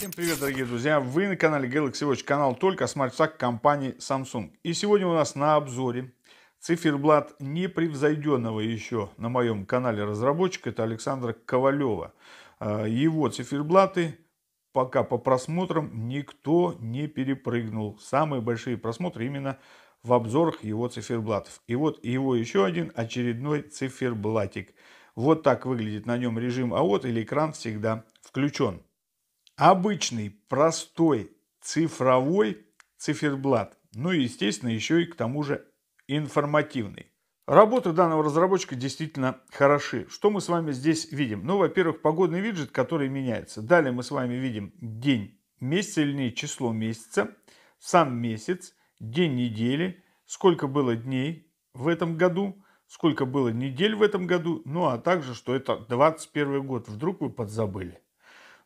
Всем привет, дорогие друзья! Вы на канале Galaxy Watch, канал только о смартфонах компании Samsung. И сегодня у нас на обзоре циферблат непревзойденного еще на моем канале разработчика, это Александра Ковалева. А, его циферблаты пока по просмотрам никто не перепрыгнул. Самые большие просмотры именно в обзорах его циферблатов. И вот его еще один очередной циферблатик. Вот так выглядит на нем режим АОТ или экран всегда включен обычный, простой, цифровой циферблат. Ну и, естественно, еще и к тому же информативный. Работы данного разработчика действительно хороши. Что мы с вами здесь видим? Ну, во-первых, погодный виджет, который меняется. Далее мы с вами видим день месяца, или не число месяца, сам месяц, день недели, сколько было дней в этом году, сколько было недель в этом году, ну а также, что это 21 год. Вдруг вы подзабыли.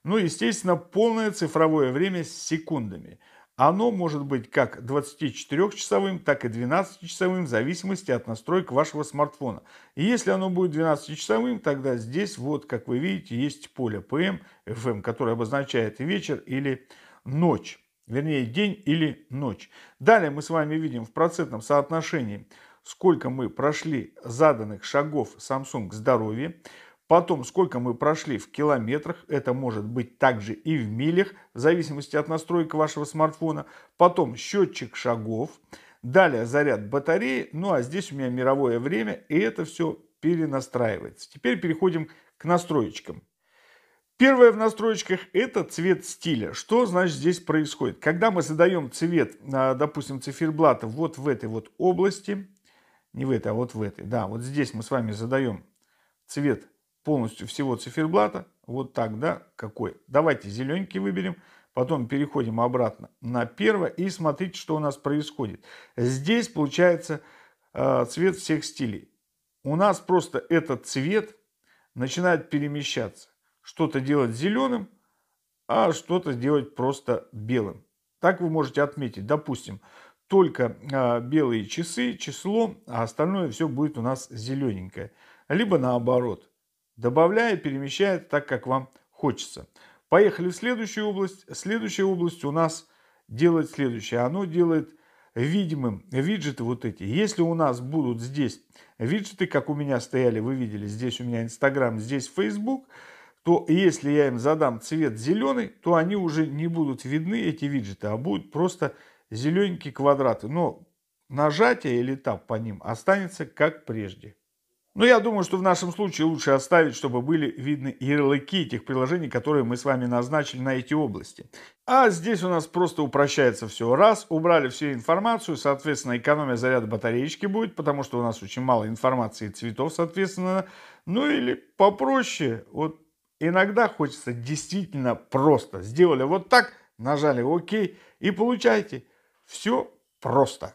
Ну, естественно, полное цифровое время с секундами. Оно может быть как 24-часовым, так и 12-часовым, в зависимости от настроек вашего смартфона. И если оно будет 12-часовым, тогда здесь, вот как вы видите, есть поле PM, FM, которое обозначает вечер или ночь. Вернее, день или ночь. Далее мы с вами видим в процентном соотношении, сколько мы прошли заданных шагов Samsung к здоровью. Потом, сколько мы прошли в километрах, это может быть также и в милях, в зависимости от настроек вашего смартфона. Потом счетчик шагов, далее заряд батареи, ну а здесь у меня мировое время, и это все перенастраивается. Теперь переходим к настроечкам. Первое в настроечках это цвет стиля. Что значит здесь происходит? Когда мы задаем цвет, а, допустим, циферблата вот в этой вот области, не в этой, а вот в этой, да, вот здесь мы с вами задаем цвет полностью всего циферблата. Вот так, да? Какой? Давайте зелененький выберем. Потом переходим обратно на первое и смотрите, что у нас происходит. Здесь получается э, цвет всех стилей. У нас просто этот цвет начинает перемещаться. Что-то делать зеленым, а что-то делать просто белым. Так вы можете отметить, допустим, только э, белые часы, число, а остальное все будет у нас зелененькое. Либо наоборот – добавляя, перемещая так, как вам хочется. Поехали в следующую область. Следующая область у нас делает следующее. Оно делает видимым виджеты вот эти. Если у нас будут здесь виджеты, как у меня стояли, вы видели, здесь у меня Инстаграм, здесь Facebook, то если я им задам цвет зеленый, то они уже не будут видны, эти виджеты, а будут просто зелененькие квадраты. Но нажатие или тап по ним останется как прежде. Но я думаю, что в нашем случае лучше оставить, чтобы были видны ярлыки этих приложений, которые мы с вами назначили на эти области. А здесь у нас просто упрощается все. Раз, убрали всю информацию, соответственно, экономия заряда батареечки будет, потому что у нас очень мало информации и цветов, соответственно. Ну или попроще, вот иногда хочется действительно просто. Сделали вот так, нажали ОК и получайте. Все просто.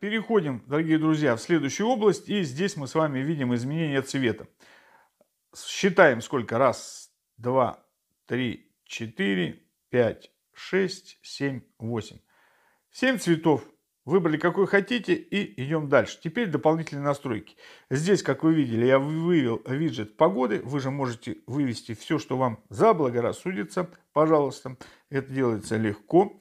Переходим, дорогие друзья, в следующую область. И здесь мы с вами видим изменение цвета. Считаем сколько. Раз, два, три, четыре, пять, шесть, семь, восемь. Семь цветов. Выбрали какой хотите и идем дальше. Теперь дополнительные настройки. Здесь, как вы видели, я вывел виджет погоды. Вы же можете вывести все, что вам заблагорассудится. Пожалуйста, это делается легко. Легко.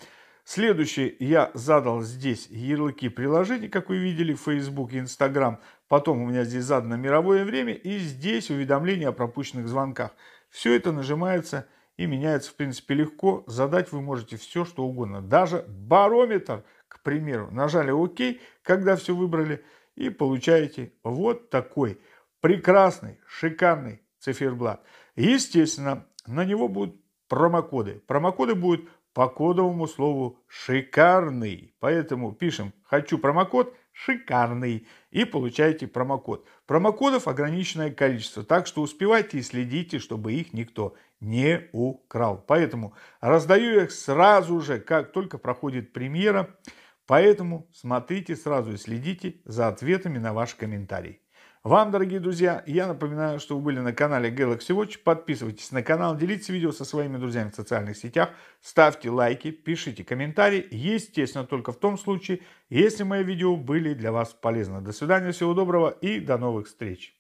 Следующее я задал здесь ярлыки приложений, как вы видели, Facebook и Instagram. Потом у меня здесь задано мировое время и здесь уведомления о пропущенных звонках. Все это нажимается и меняется, в принципе, легко. Задать вы можете все, что угодно. Даже барометр, к примеру. Нажали ОК, когда все выбрали, и получаете вот такой прекрасный, шикарный циферблат. Естественно, на него будут промокоды. Промокоды будут по кодовому слову «шикарный». Поэтому пишем «хочу промокод», шикарный и получаете промокод. Промокодов ограниченное количество, так что успевайте и следите, чтобы их никто не украл. Поэтому раздаю их сразу же, как только проходит премьера. Поэтому смотрите сразу и следите за ответами на ваш комментарий. Вам, дорогие друзья, я напоминаю, что вы были на канале Galaxy Watch. Подписывайтесь на канал, делитесь видео со своими друзьями в социальных сетях, ставьте лайки, пишите комментарии. Естественно, только в том случае, если мои видео были для вас полезны. До свидания, всего доброго и до новых встреч.